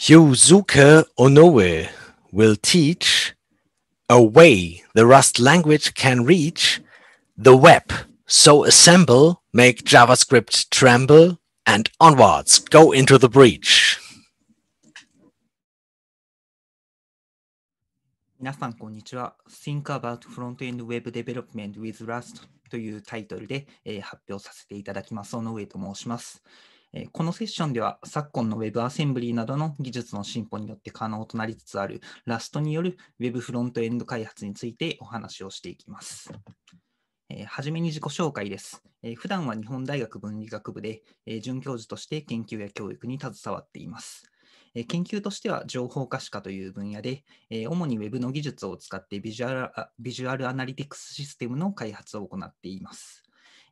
Yuzuke Onoe will teach a way the Rust language can reach the web. So assemble, make JavaScript tremble, and onwards, go into the breach. 皆さん、こんにちは。Think about front-end web development with Rust というタイトルで、えー、発表させていただきます。尾上と申します。このセッションでは昨今の WebAssembly などの技術の進歩によって可能となりつつあるラストによる Web フロントエンド開発についてお話をしていきます。えはじめに自己紹介です。え普段は日本大学文理学部で、え准教授として研究や教育に携わっています。え研究としては情報可視化という分野で、え主に Web の技術を使ってビジュアルビジュアルアナリティクスシステムの開発を行っています。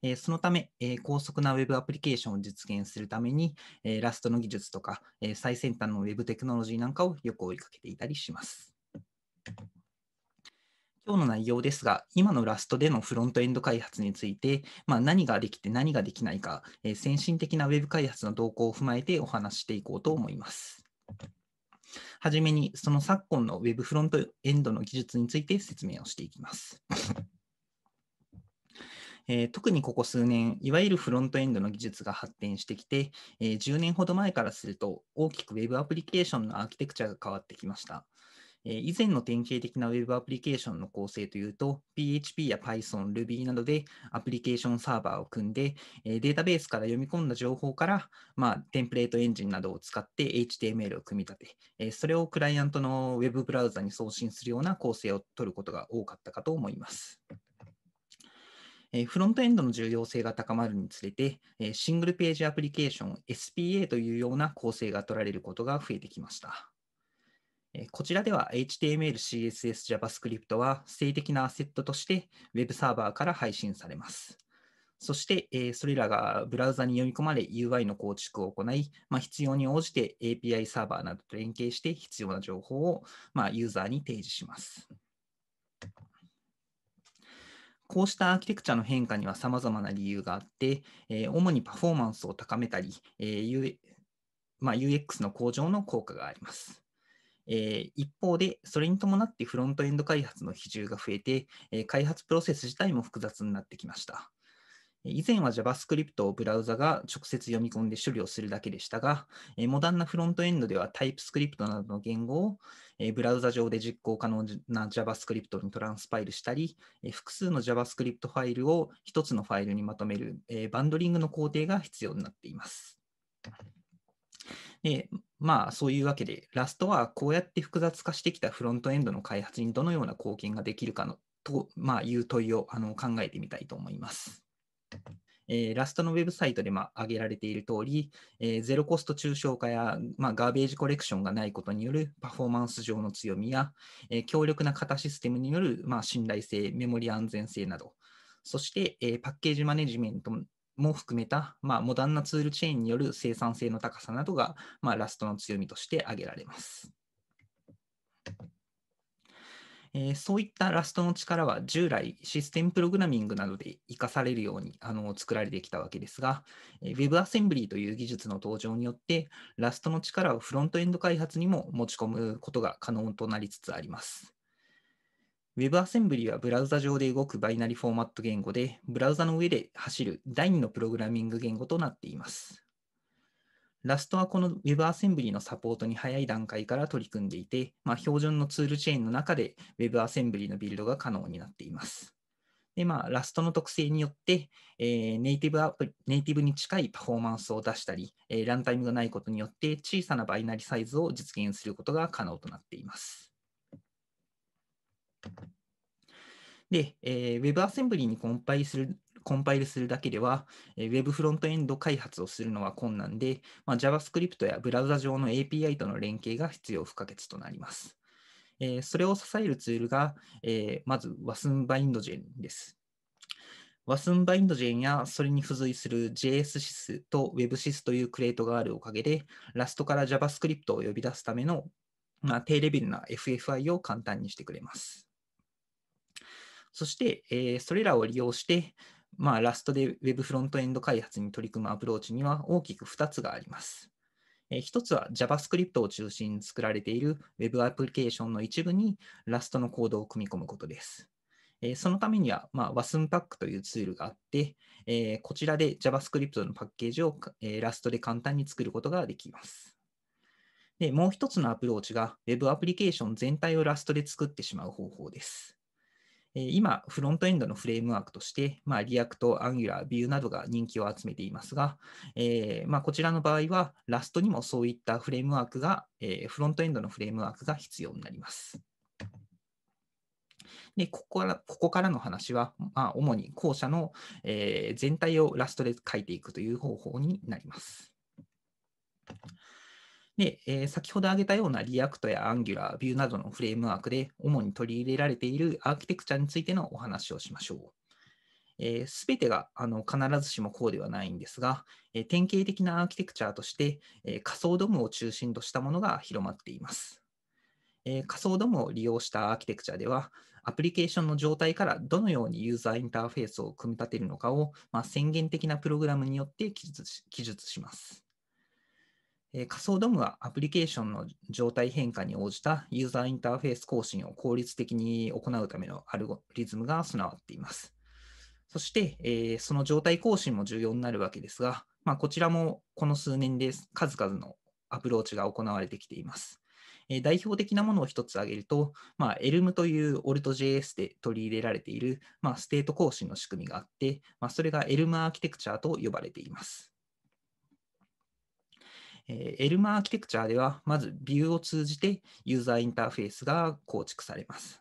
えー、そのため、えー、高速な Web アプリケーションを実現するために、えー、ラストの技術とか、え最先端の Web テクノロジーなんかをよく追いかけていたりします。今日の内容ですが、今のラストでのフロントエンド開発について、まあ、何ができて何ができないか、え先進的な Web 開発の動向を踏まえてお話していこうと思います。はじめに、その昨今の Web フロントエンドの技術について説明をしていきます。えー、特にここ数年、いわゆるフロントエンドの技術が発展してきて、えー、10年ほど前からすると、大きく Web アプリケーションのアーキテクチャが変わってきました。えー、以前の典型的な Web アプリケーションの構成というと、PHP や Python、Ruby などでアプリケーションサーバーを組んで、えー、データベースから読み込んだ情報から、まあ、テンプレートエンジンなどを使って HTML を組み立て、えー、それをクライアントの Web ブラウザに送信するような構成を取ることが多かったかと思います。えフロントエンドの重要性が高まるにつれて、えシングルページアプリケーション SPA というような構成が取られることが増えてきました。こちらでは HTML、CSS、JavaScript は性的なアセットとして Web サーバーから配信されます。そして、それらがブラウザに読み込まれ UI の構築を行い、まあ、必要に応じて API サーバーなどと連携して必要な情報をまユーザーに提示します。こうしたアーキテクチャの変化にはさまざまな理由があって、えー、主にパフォーマンスを高めたり、えー U まあ、UX の向上の効果があります。えー、一方で、それに伴ってフロントエンド開発の比重が増えて、え開発プロセス自体も複雑になってきました。以前は JavaScript をブラウザが直接読み込んで処理をするだけでしたが、モダンなフロントエンドでは TypeScript などの言語をブラウザ上で実行可能な JavaScript にトランスパイルしたり、複数の JavaScript ファイルを1つのファイルにまとめるバンドリングの工程が必要になっています。でまあそういうわけで、ラストはこうやって複雑化してきたフロントエンドの開発にどのような貢献ができるかのと、まあ、いう問いをあの考えてみたいと思います。えー、ラストのウェブサイトで、まあ、挙げられている通り、えー、ゼロコスト抽象化や、まあ、ガーベージコレクションがないことによるパフォーマンス上の強みや、えー、強力な型システムによる、まあ、信頼性、メモリ安全性など、そして、えー、パッケージマネジメントも含めた、まあ、モダンなツールチェーンによる生産性の高さなどが、まあ、ラストの強みとして挙げられます。えー、そういったラストの力は従来システムプログラミングなどで生かされるようにあの作られてきたわけですが、えー、WebAssembly という技術の登場によってラストの力をフロントエンド開発にも持ち込むことが可能となりつつあります。WebAssembly はブラウザ上で動くバイナリフォーマット言語で、ブラウザの上で走る第2のプログラミング言語となっています。ラストはこの WebAssembly のサポートに早い段階から取り組んでいて、まあ、標準のツールチェーンの中で WebAssembly のビルドが可能になっています。で、まあ、ラストの特性によって、えー、ネイティブアプリ、ネイティブに近いパフォーマンスを出したり、えー、ランタイムがないことによって小さなバイナリサイズを実現することが可能となっています。で、えー、WebAssembly にコンパイするコンパイルするだけでは、Web フロントエンド開発をするのは困難で、まあ、JavaScript やブラウザ上の API との連携が必要不可欠となります。えー、それを支えるツールが、えー、まず WasmBindGen です。WasmBindGen やそれに付随する JSSys と WebSys というクレートがあるおかげで、Rust から JavaScript を呼び出すための、まあ、低レベルな FFI を簡単にしてくれます。そして、えー、それらを利用して、まあ、ラストで Web フロントエンド開発に取り組むアプローチには大きく2つがあります。1つは JavaScript を中心に作られている Web アプリケーションの一部にラストのコードを組み込むことです。そのためには、まあ、WASMPack というツールがあって、こちらで JavaScript のパッケージをラストで簡単に作ることができます。でもう1つのアプローチが Web アプリケーション全体をラストで作ってしまう方法です。今、フロントエンドのフレームワークとして、まあ、React、Angular、v e などが人気を集めていますが、えー、まあ、こちらの場合は、ラストにもそういったフレームワークが、えー、フロントエンドのフレームワークが必要になります。でここからここからの話は、まあ、主に後者の、えー、全体をラストで書いていくという方法になります。で、えー、先ほど挙げたような React や Angular、v ー e などのフレームワークで主に取り入れられているアーキテクチャについてのお話をしましょう。す、えー、べ、てがあの必ずしもこうではないんですが、えー、典型的なアーキテクチャとして、えー、仮想ドムを中心としたものが広まっています。えー、仮想ドムを利用したアーキテクチャでは、アプリケーションの状態からどのようにユーザーインターフェースを組み立てるのかを、まあ、宣言的なプログラムによって記述します。え仮想ドムはアプリケーションの状態変化に応じたユーザーインターフェース更新を効率的に行うためのアルゴリズムが備わっています。そして、えその状態更新も重要になるわけですが、まあ、こちらもこの数年で数々のアプローチが行われてきています。え代表的なものを一つ挙げると、まあ、ELM という AltJS で取り入れられている、まあ、ステート更新の仕組みがあって、まあ、それが ELM アーキテクチャと呼ばれています。えエルマアーキテクチャでは、まずビューを通じてユーザーインターフェースが構築されます。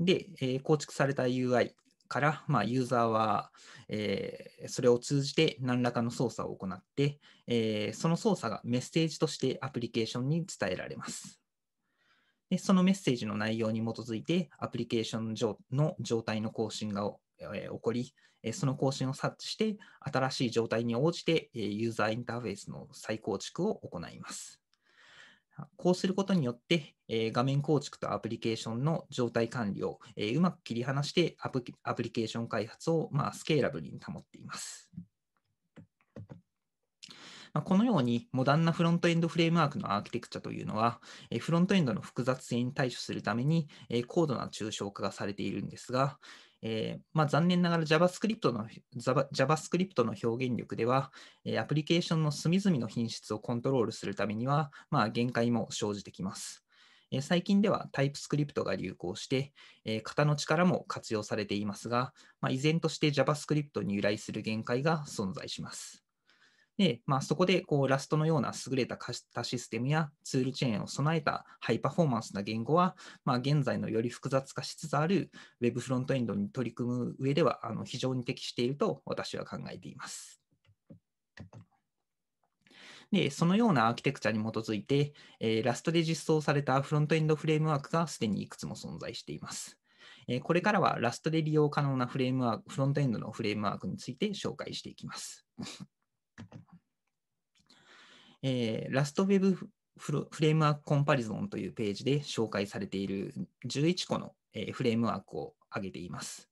で、えー、構築された UI から、まあ、ユーザーは、えー、それを通じて何らかの操作を行って、えその操作がメッセージとしてアプリケーションに伝えられます。でそのメッセージの内容に基づいて、アプリケーションの状態の更新がえ起こり、えその更新を察知して、新しい状態に応じて、えユーザーインターフェースの再構築を行います。こうすることによって、え画面構築とアプリケーションの状態管理を、えうまく切り離してアプリケーション開発を、まあ、スケーラブルに保っています。このようにモダンなフロントエンドフレームワークのアーキテクチャというのは、フロントエンドの複雑性に対処するために高度な抽象化がされているんですが、えー、まあ、残念ながら JavaScript の JavaScript の表現力では、えアプリケーションの隅々の品質をコントロールするためには、まあ、限界も生じてきます。え最近では TypeScript が流行して、え型の力も活用されていますが、まあ、依然として JavaScript に由来する限界が存在します。で、まあ、そこでこうラストのような優れた貸システムやツールチェーンを備えたハイパフォーマンスな言語は、まあ、現在のより複雑化しつつある Web フロントエンドに取り組む上ではあの非常に適していると私は考えています。で、そのようなアーキテクチャに基づいて、えー、ラストで実装されたフロントエンドフレームワークがすでにいくつも存在しています。えー、これからはラストで利用可能なフレームワーク、フロントエンドのフレームワークについて紹介していきます。えー、ラストウェブフレームワークコンパリゾンというページで紹介されている11個の、えー、フレームワークを挙げています。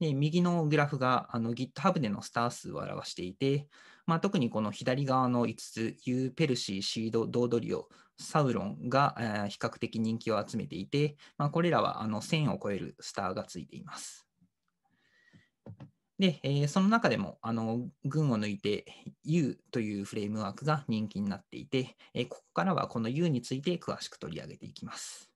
で右のグラフがあの GitHub でのスター数を表していて、まあ、特にこの左側の5つ、ユーペルシー、シード、ドードリオ、サウロンが、えー、比較的人気を集めていて、まあ、これらはあの1000を超えるスターがついています。で、えー、その中でも、あの、群を抜いて U というフレームワークが人気になっていて、えー、ここからはこの U について詳しく取り上げていきます。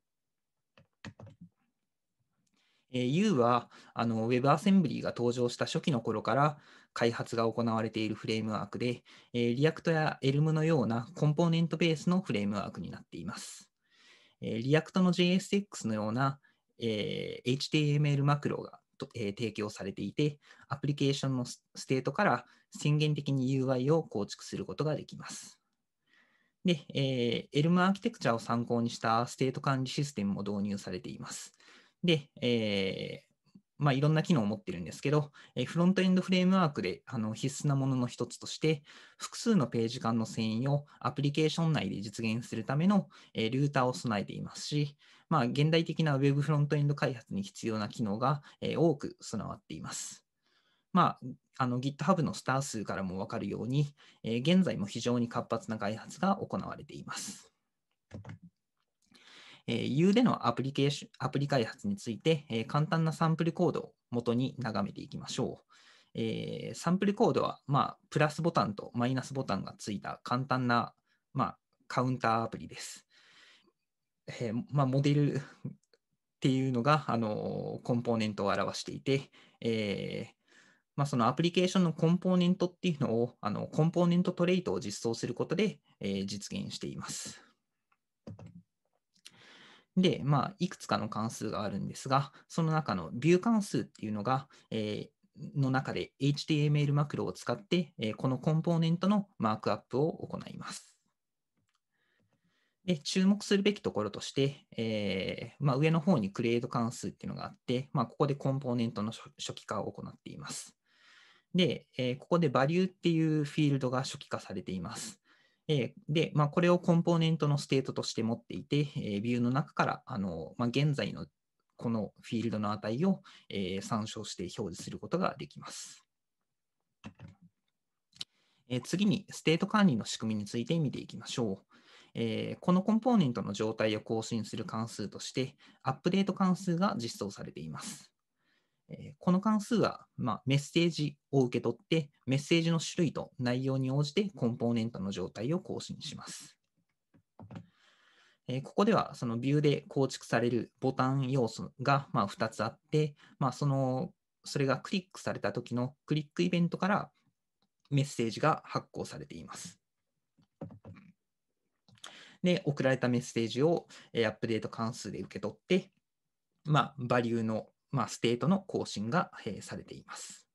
えー、U はあの WebAssembly が登場した初期の頃から開発が行われているフレームワークで、えー、React や Elm のようなコンポーネントベースのフレームワークになっています。えー、React の JSX のような、えー、HTML マクロがと、えー、提供されていて、アプリケーションのステートから宣言的に UI を構築することができます。で、えー、Elm アーキテクチャを参考にしたステート管理システムも導入されています。で、えーまあ、いろんな機能を持ってるんですけど、えフロントエンドフレームワークであの必須なものの一つとして、複数のページ間の遷移をアプリケーション内で実現するための、えルーターを備えていますし、まあ、現代的な Web フロントエンド開発に必要な機能が、え多く備わっています。まあ、の GitHub のスター数からも分かるように、え現在も非常に活発な開発が行われています。え U でのアプリケーションアプリ開発について、え簡単なサンプルコードを元に眺めていきましょう。えサンプルコードは、まあ、プラスボタンとマイナスボタンがついた簡単な、まあ、カウンターアプリです。えー、まあ、モデルっていうのが、あのコンポーネントを表していて、えー、まあ、そのアプリケーションのコンポーネントっていうのを、あのコンポーネントトレイトを実装することで、え実現しています。で、まあ、いくつかの関数があるんですが、その中のビュー関数っていうのが、えー、の中で HTML マクロを使って、えー、このコンポーネントのマークアップを行います。で注目するべきところとして、えー、まあ、上の方にクレード関数っていうのがあって、まあ、ここでコンポーネントの初期化を行っています。で、えー、ここでバリューっていうフィールドが初期化されています。えー、で、まあ、これをコンポーネントのステートとして持っていて、えビューの中からあの、ま現在のこのフィールドの値を、え参照して表示することができます。え次に、ステート管理の仕組みについて見ていきましょう。えー、このコンポーネントの状態を更新する関数として、アップデート関数が実装されています。えー、この関数は、まあ、メッセージを受け取って、メッセージの種類と内容に応じてコンポーネントの状態を更新します。えー、ここでは、そのビューで構築されるボタン要素がまあ2つあって、まあ、そのそれがクリックされた時のクリックイベントからメッセージが発行されています。で、送られたメッセージを、えアップデート関数で受け取って、まあ、バリューの、まあ、ステートの更新が、えされています。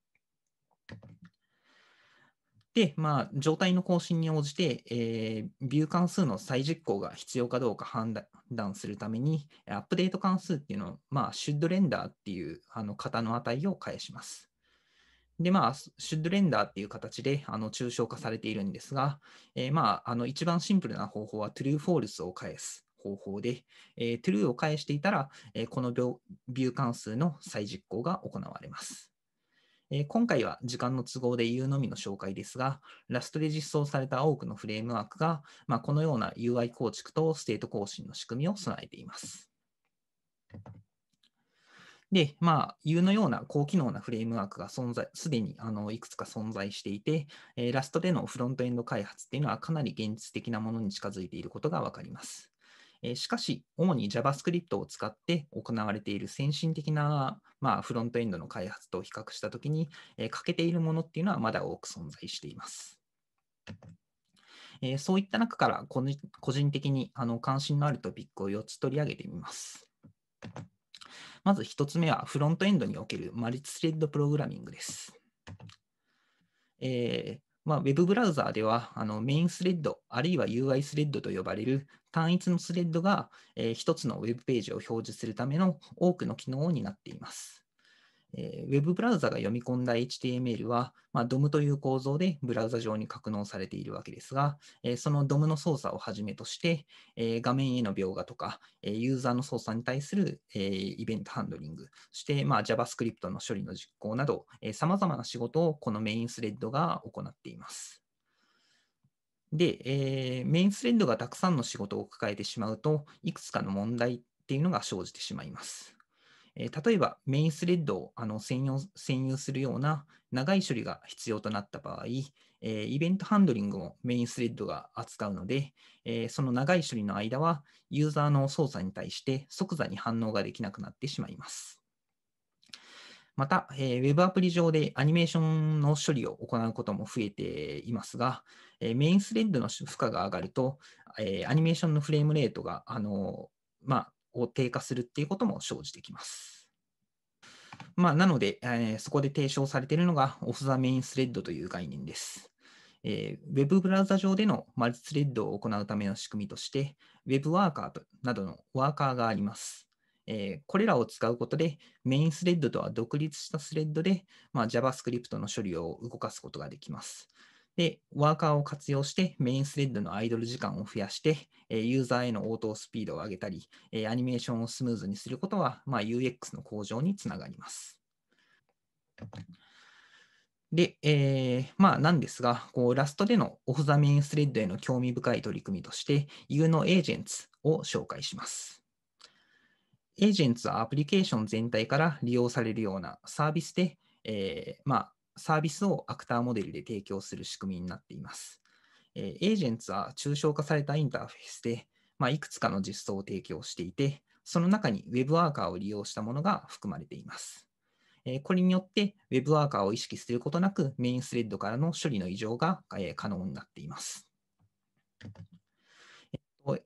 で、まあ、状態の更新に応じて、えー、ビュー関数の再実行が必要かどうか判断するために、アップデート関数っていうのを、まあ、シュッドレンダーっていうあの型の値を返します。で、まあ、シュッドレンダーっていう形で、あの、抽象化されているんですが、えー、まあ、あの、一番シンプルな方法は、true、false を返す方法で、えー、true を返していたら、えー、このビュー関数の再実行が行われます。え今回は時間の都合で言うのみの紹介ですが、ラストで実装された多くのフレームワークが、まあ、このような UI 構築とステート更新の仕組みを備えています。で、まあ、うのような高機能なフレームワークが存在、すでにあのいくつか存在していて、えー、ラストでのフロントエンド開発っていうのはかなり現実的なものに近づいていることがわかります。えしかし、主に JavaScript を使って行われている先進的な、まあ、フロントエンドの開発と比較したときに、え欠けているものっていうのはまだ多く存在しています。えそういった中から個人的にあの関心のあるトピックを4つ取り上げてみます。まず1つ目はフロントエンドにおけるマルチスレッドプログラミングです。えー、まあ、ウェブブラウザーではあのメインスレッド、あるいは UI スレッドと呼ばれる単一のスレッドが、えー、1つのウェブページを表示するための多くの機能を担っています。えー、Web ブラウザが読み込んだ HTML は、まあ、DOM という構造でブラウザ上に格納されているわけですが、えー、その DOM の操作をはじめとして、えー、画面への描画とか、えユーザーの操作に対する、えイベントハンドリング、そして、まあ、JavaScript の処理の実行など、さまざまな仕事をこのメインスレッドが行っています。で、えメインスレッドがたくさんの仕事を抱えてしまうと、いくつかの問題っていうのが生じてしまいます。え例えばメインスレッドをあの占用占有するような長い処理が必要となった場合、えイベントハンドリングもメインスレッドが扱うので、えその長い処理の間はユーザーの操作に対して即座に反応ができなくなってしまいます。また、えー、Web アプリ上でアニメーションの処理を行うことも増えていますが、えメインスレッドの負荷が上がると、えアニメーションのフレームレートが、あのまあ、を低下するっていうことも生じてきます。まあ、なので、えー、そこで提唱されているのがオフ・ザ・メイン・スレッドという概念です。えー、Web ブラウザ上でのマルチスレッドを行うための仕組みとして、Web ワーカーとなどのワーカーがあります。えー、これらを使うことで、メインスレッドとは独立したスレッドで、まあ、JavaScript の処理を動かすことができます。で、ワーカーを活用してメインスレッドのアイドル時間を増やして、ユーザーへの応答スピードを上げたり、アニメーションをスムーズにすることは、まあ、UX の向上につながります。で、えー、まあ、なんですが、こうラストでのオフザメインスレッドへの興味深い取り組みとして、u のエージェンツを紹介します。エージェンツはアプリケーション全体から利用されるようなサービスで、えー、まあ、サービスをアクターモデルで提供する仕組みになっています。えエージェンツは抽象化されたインターフェースで、まあ、いくつかの実装を提供していて、その中に Web ワーカーを利用したものが含まれています。えこれによって Web ワーカーを意識することなくメインスレッドからの処理の異常が、え可能になっています。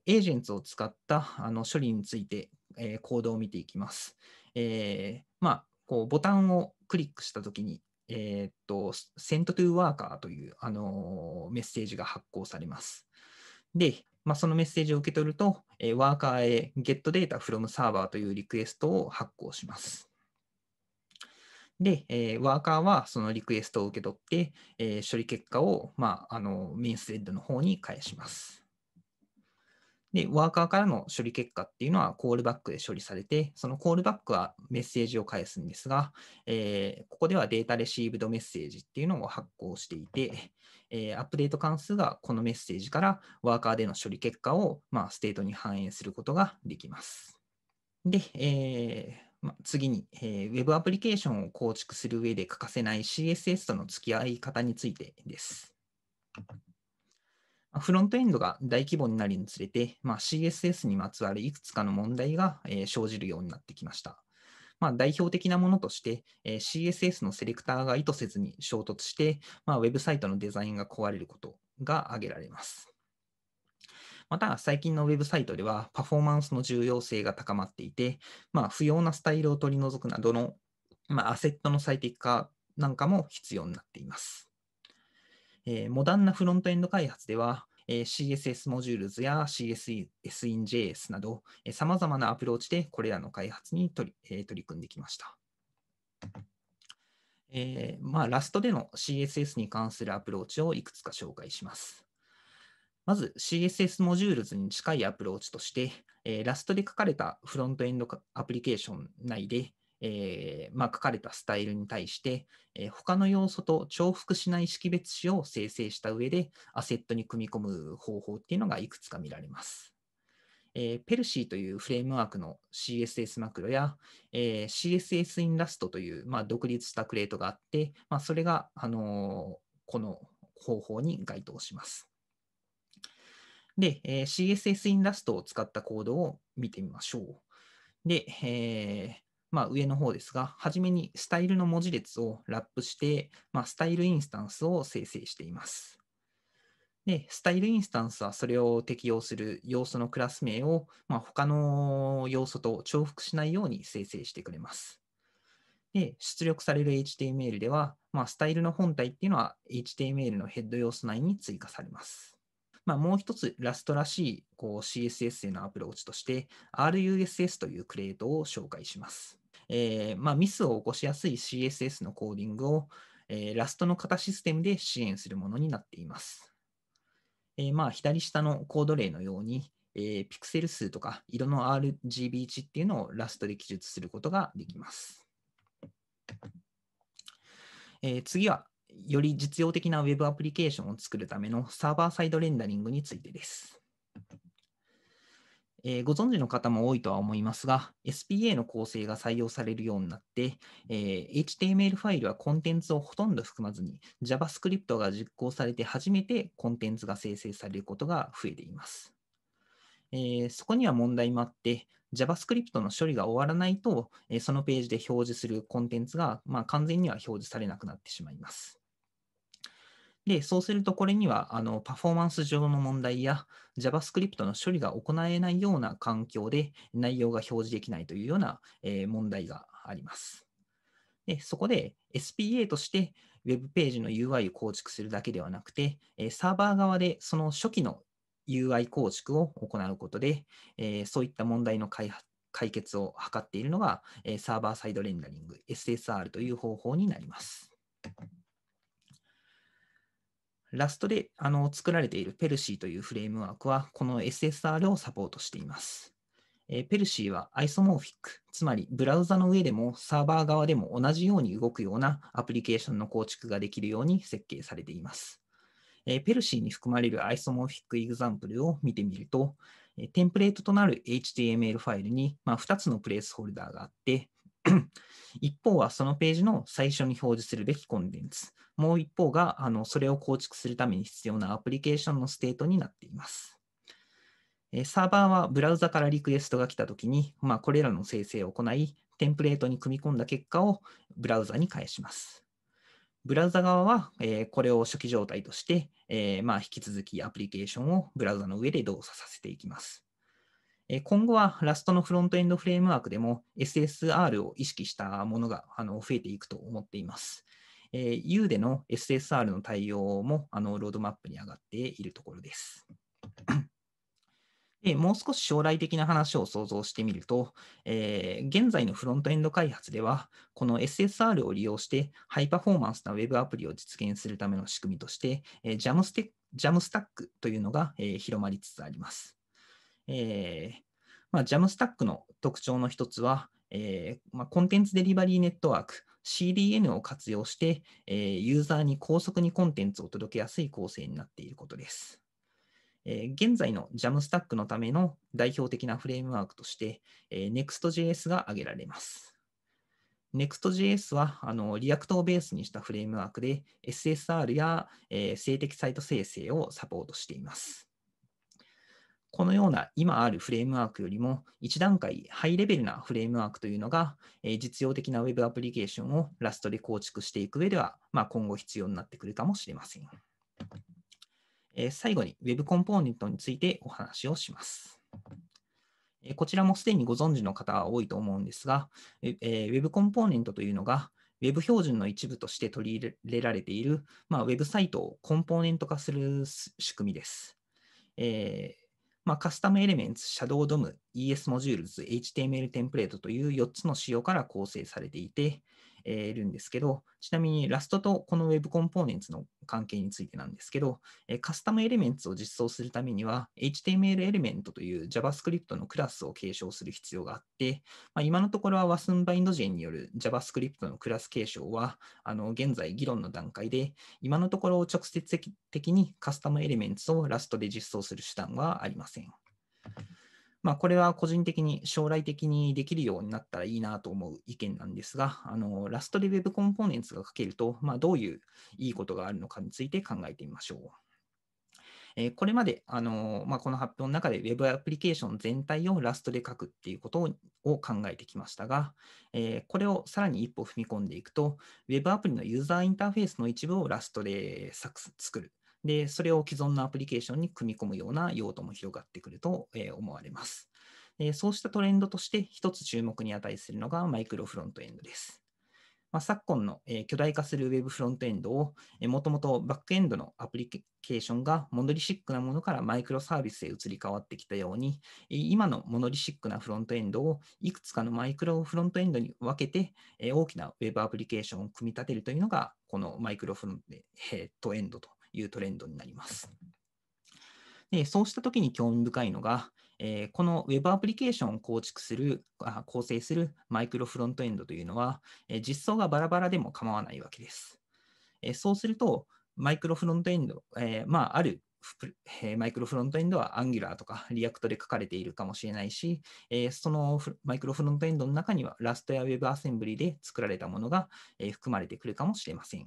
エージェンツを使ったあの処理について、えコードを見ていきます。えー、まあ、こうボタンをクリックしたときに、えっと、セントトゥーワーカーという、あのメッセージが発行されます。で、まあ、そのメッセージを受け取ると、えー、ワーカーへゲットデータフ from バーというリクエストを発行します。で、えー、ワーカーはそのリクエストを受け取って、えー、処理結果を、まあ、あのメインスレッドの方に返します。で、ワーカーからの処理結果っていうのはコールバックで処理されて、そのコールバックはメッセージを返すんですが、えー、ここではデータレシーブドメッセージっていうのを発行していて、えー、アップデート関数がこのメッセージからワーカーでの処理結果を、まあ、ステートに反映することができます。で、えーまあ、次に、えー、Web アプリケーションを構築する上で欠かせない CSS との付き合い方についてです。フロントエンドが大規模になるにつれて、まあ、CSS にまつわるいくつかの問題が、えー、生じるようになってきました。まあ、代表的なものとして、えー、CSS のセレクターが意図せずに衝突して、まあ、ウェブサイトのデザインが壊れることが挙げられます。また、最近のウェブサイトではパフォーマンスの重要性が高まっていて、まあ、不要なスタイルを取り除くなどの、まあ、アセットの最適化なんかも必要になっています。えモダンなフロントエンド開発では、え CSS モジュールズや CSS in JS など、さまざまなアプローチでこれらの開発に取り,、え取り組んできました。えー、まあ、ラストでの CSS に関するアプローチをいくつか紹介します。まず CSS モジュールズに近いアプローチとして、えー、ラストで書かれたフロントエンドアプリケーション内で、えー、まあ、書かれたスタイルに対して、えー、他の要素と重複しない識別詞を生成した上でアセットに組み込む方法っていうのがいくつか見られます。えー、ペルシーというフレームワークの CSS マクロや、えー、CSS インラストという、まあ、独立したクレートがあって、まあ、それが、あのこの方法に該当します。で、えー、CSS インラストを使ったコードを見てみましょう。で、えーまあ、上の方ですが、はじめにスタイルの文字列をラップして、まあ、スタイルインスタンスを生成しています。で、スタイルインスタンスはそれを適用する要素のクラス名を、まあ、他の要素と重複しないように生成してくれます。で、出力される HTML では、まあ、スタイルの本体っていうのは HTML のヘッド要素内に追加されます。まあ、もう一つラストらしいこう CSS へのアプローチとして RUSS というクレートを紹介します。えー、まあ、ミスを起こしやすい CSS のコーディングを、えー、ラストの型システムで支援するものになっています。えー、まあ、左下のコード例のように、えピクセル数とか色の RGB 値っていうのをラストで記述することができます。え次はより実用的な Web アプリケーションを作るためのサーバーサイドレンダリングについてです。えー、ご存知の方も多いとは思いますが、SPA の構成が採用されるようになって、えー、HTML ファイルはコンテンツをほとんど含まずに、JavaScript が実行されて初めてコンテンツが生成されることが増えています。えー、そこには問題もあって、JavaScript の処理が終わらないと、えそのページで表示するコンテンツが、まあ、完全には表示されなくなってしまいます。で、そうするとこれにはあのパフォーマンス上の問題や JavaScript の処理が行えないような環境で内容が表示できないというような、えー、問題があります。でそこで SPA として Web ページの UI を構築するだけではなくて、えサーバー側でその初期の UI 構築を行うことで、えー、そういった問題の開発解決を図っているのが、えー、サーバーサイドレンダリング SSR という方法になります。ラストであの作られているペルシーというフレームワークは、この SSR をサポートしています。えペルシーはアイソモーフィック、つまりブラウザの上でもサーバー側でも同じように動くようなアプリケーションの構築ができるように設計されています。えペルシーに含まれるアイソモーフィックエグザンプルを見てみると、テンプレートとなる HTML ファイルに、ま2つのプレースホルダーがあって、一方はそのページの最初に表示するべきコンテンツ、もう一方があのそれを構築するために必要なアプリケーションのステートになっています。えサーバーはブラウザからリクエストが来たときに、まあ、これらの生成を行い、テンプレートに組み込んだ結果をブラウザに返します。ブラウザ側は、えこれを初期状態として、えまあ、引き続きアプリケーションをブラウザの上で動作させていきます。今後はラストのフロントエンドフレームワークでも SSR を意識したものがあの増えていくと思っています。え U での SSR の対応もあのロードマップに上がっているところです。でもう少し将来的な話を想像してみると、えー、現在のフロントエンド開発では、この SSR を利用してハイパフォーマンスな Web アプリを実現するための仕組みとして、えー、JAM スタックというのが、えー、広まりつつあります。えーまあ、JAMstack の特徴の一つは、えーまあ、コンテンツデリバリーネットワーク CDN を活用して、えー、ユーザーに高速にコンテンツを届けやすい構成になっていることです。えー、現在の JAMstack のための代表的なフレームワークとして、えー、Next.js が挙げられます。Next.js はあのリアクトをベースにしたフレームワークで SSR や、えー、静的サイト生成をサポートしています。このような今あるフレームワークよりも1段階ハイレベルなフレームワークというのが、え実用的な Web アプリケーションをラストで構築していく上では、まあ、今後必要になってくるかもしれません。え最後に Web コンポーネントについてお話をします。えこちらもすでにご存知の方は多いと思うんですが、えー、Web コンポーネントというのが Web 標準の一部として取り入れられている、まあ、Web サイトをコンポーネント化する仕組みです。えーまあ、カスタムエレメンツ、シャドウドム、ES モジュールズ、HTML テンプレートという4つの仕様から構成されていて、いるんですけど、ちなみにラストとこの Web コンポーネンツの関係についてなんですけど、カスタムエレメンツを実装するためには、HTML エレメントという JavaScript のクラスを継承する必要があって、まあ、今のところは WasnBindGen による JavaScript のクラス継承は、あの現在議論の段階で、今のところ直接的にカスタムエレメンツをラストで実装する手段はありません。まあ、これは個人的に将来的にできるようになったらいいなと思う意見なんですが、あのラストで Web コンポーネンツが書けると、まあ、どういういいことがあるのかについて考えてみましょう。えこれまで、あのまあ、この発表の中で Web アプリケーション全体をラストで書くっていうことを考えてきましたが、えこれをさらに一歩踏み込んでいくと、Web アプリのユーザーインターフェースの一部をラストで作るで、それを既存のアプリケーションに組み込むような用途も広がってくると思われます。そうしたトレンドとして一つ注目に値するのがマイクロフロントエンドです。まあ、昨今の巨大化するウェブフロントエンドを、もともとバックエンドのアプリケーションがモノリシックなものからマイクロサービスへ移り変わってきたように、今のモノリシックなフロントエンドをいくつかのマイクロフロントエンドに分けて、大きなウェブアプリケーションを組み立てるというのが、このマイクロフロントエンドというトレンドになります。でそうした時に興味深いのが、えー、この Web アプリケーションを構築する、あ構成するマイクロフロントエンドというのは、えー、実装がバラバラでも構わないわけです。えー、そうすると、マイクロフロントエンド、えまあ、あるマイクロフロントエンドは Angular とか React で書かれているかもしれないし、そのマイクロフロントエンドの中には Rust や WebAssembly で作られたものが含まれてくるかもしれません。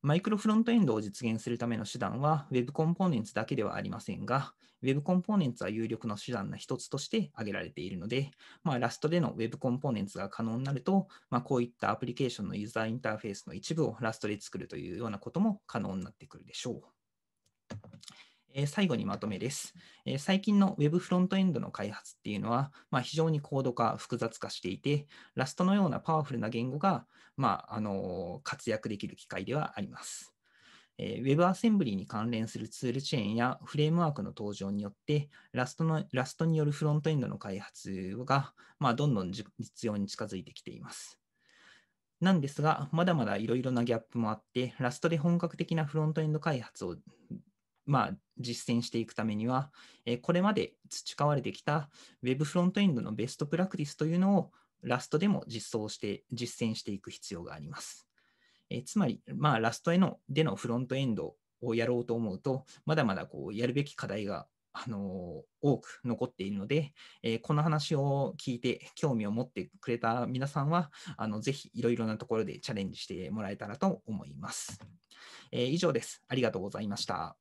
マイクロフロントエンドを実現するための手段は Web コンポーネンツだけではありませんが、Web コンポーネンツは有力の手段の一つとして挙げられているので、まあ、ラストでの Web コンポーネンツが可能になると、まあ、こういったアプリケーションのユーザーインターフェースの一部をラストで作るというようなことも可能になってくるでしょう。え最後にまとめです。え最近の Web フロントエンドの開発っていうのは、まあ、非常に高度化、複雑化していて、ラストのようなパワフルな言語が、まあ、あの活躍できる機会ではあります。え Web アセンブリに関連するツールチェーンやフレームワークの登場によって、ラストのラストによるフロントエンドの開発が、まあ、どんどん実用に近づいてきています。なんですが、まだまだいろいろなギャップもあって、ラストで本格的なフロントエンド開発をまあ、実践していくためには、えこれまで培われてきた Web フロントエンドのベストプラクティスというのをラストでも実装して、実践していく必要があります。えつまり、まあ、ラストへのでのフロントエンドをやろうと思うと、まだまだこうやるべき課題があの多く残っているので、えー、この話を聞いて興味を持ってくれた皆さんは、あのぜひいろいろなところでチャレンジしてもらえたらと思います。えー、以上です。ありがとうございました。